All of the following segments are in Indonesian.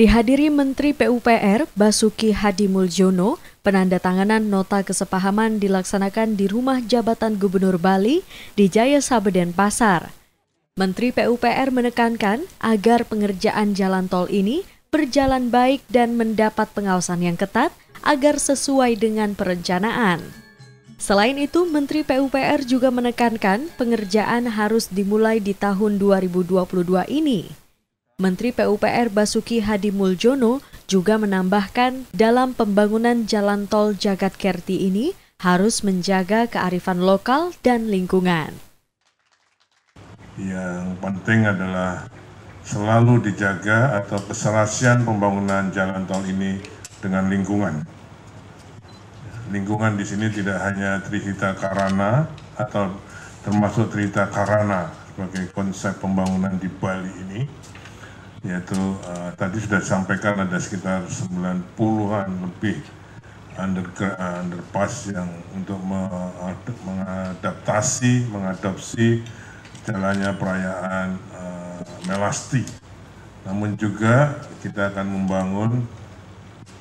Dihadiri Menteri PUPR Basuki Hadi Muljono, tanganan nota kesepahaman dilaksanakan di rumah jabatan Gubernur Bali di Jaya Sabeden Pasar. Menteri PUPR menekankan agar pengerjaan jalan tol ini berjalan baik dan mendapat pengawasan yang ketat agar sesuai dengan perencanaan. Selain itu, Menteri PUPR juga menekankan pengerjaan harus dimulai di tahun 2022 ini. Menteri PUPR Basuki Hadi Muljono juga menambahkan dalam pembangunan jalan tol Jagat Kerti ini harus menjaga kearifan lokal dan lingkungan. Yang penting adalah selalu dijaga atau keserasian pembangunan jalan tol ini dengan lingkungan. Lingkungan di sini tidak hanya Trihita Karana atau termasuk Trihita Karana sebagai konsep pembangunan di Bali ini, yaitu uh, tadi sudah disampaikan ada sekitar 90-an lebih under, uh, underpass yang untuk mengadaptasi, mengadopsi jalannya perayaan uh, Melasti. Namun juga kita akan membangun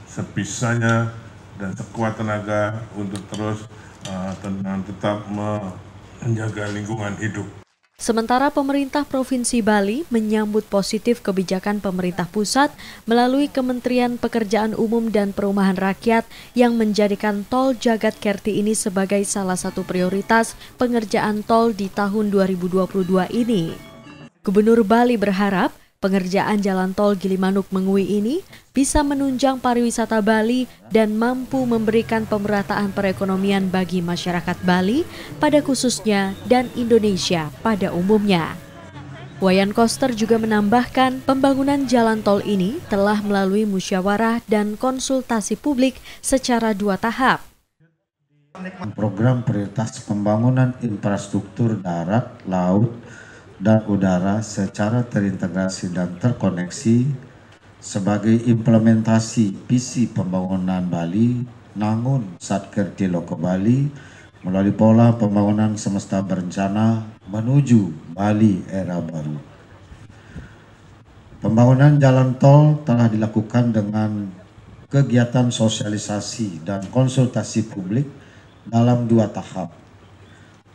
sebisanya dan sekuat tenaga untuk terus uh, tenang tetap menjaga lingkungan hidup. Sementara pemerintah Provinsi Bali menyambut positif kebijakan pemerintah pusat melalui Kementerian Pekerjaan Umum dan Perumahan Rakyat yang menjadikan tol Jagat Kerti ini sebagai salah satu prioritas pengerjaan tol di tahun 2022 ini. Gubernur Bali berharap Pengerjaan jalan tol Gilimanuk Mengui ini bisa menunjang pariwisata Bali dan mampu memberikan pemerataan perekonomian bagi masyarakat Bali pada khususnya dan Indonesia pada umumnya. Wayan Koster juga menambahkan pembangunan jalan tol ini telah melalui musyawarah dan konsultasi publik secara dua tahap. Program prioritas pembangunan infrastruktur darat, laut, dan udara secara terintegrasi dan terkoneksi sebagai implementasi visi pembangunan Bali Nangun Satker Tiloko Bali melalui pola pembangunan semesta berencana menuju Bali era baru. Pembangunan jalan tol telah dilakukan dengan kegiatan sosialisasi dan konsultasi publik dalam dua tahap.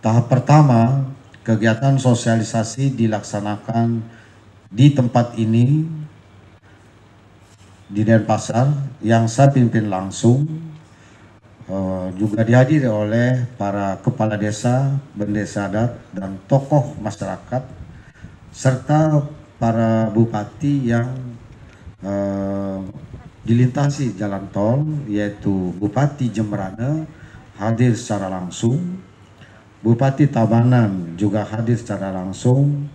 Tahap pertama kegiatan sosialisasi dilaksanakan di tempat ini di Denpasar yang saya pimpin langsung eh, juga dihadiri oleh para kepala desa, bendesa adat dan tokoh masyarakat serta para bupati yang eh, dilintasi jalan tol yaitu Bupati Jemberana hadir secara langsung Bupati Tabanan juga hadir secara langsung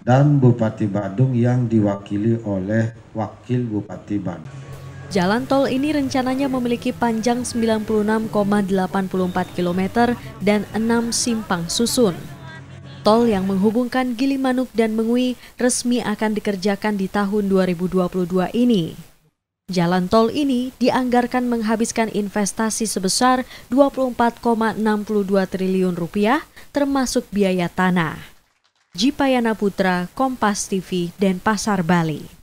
dan Bupati Badung yang diwakili oleh Wakil Bupati Badung. Jalan tol ini rencananya memiliki panjang 96,84 km dan 6 simpang susun. Tol yang menghubungkan Gilimanuk dan Mengwi resmi akan dikerjakan di tahun 2022 ini. Jalan tol ini dianggarkan menghabiskan investasi sebesar 24,62 triliun rupiah termasuk biaya tanah. Jipayana Putra, Kompas TV, dan Pasar Bali.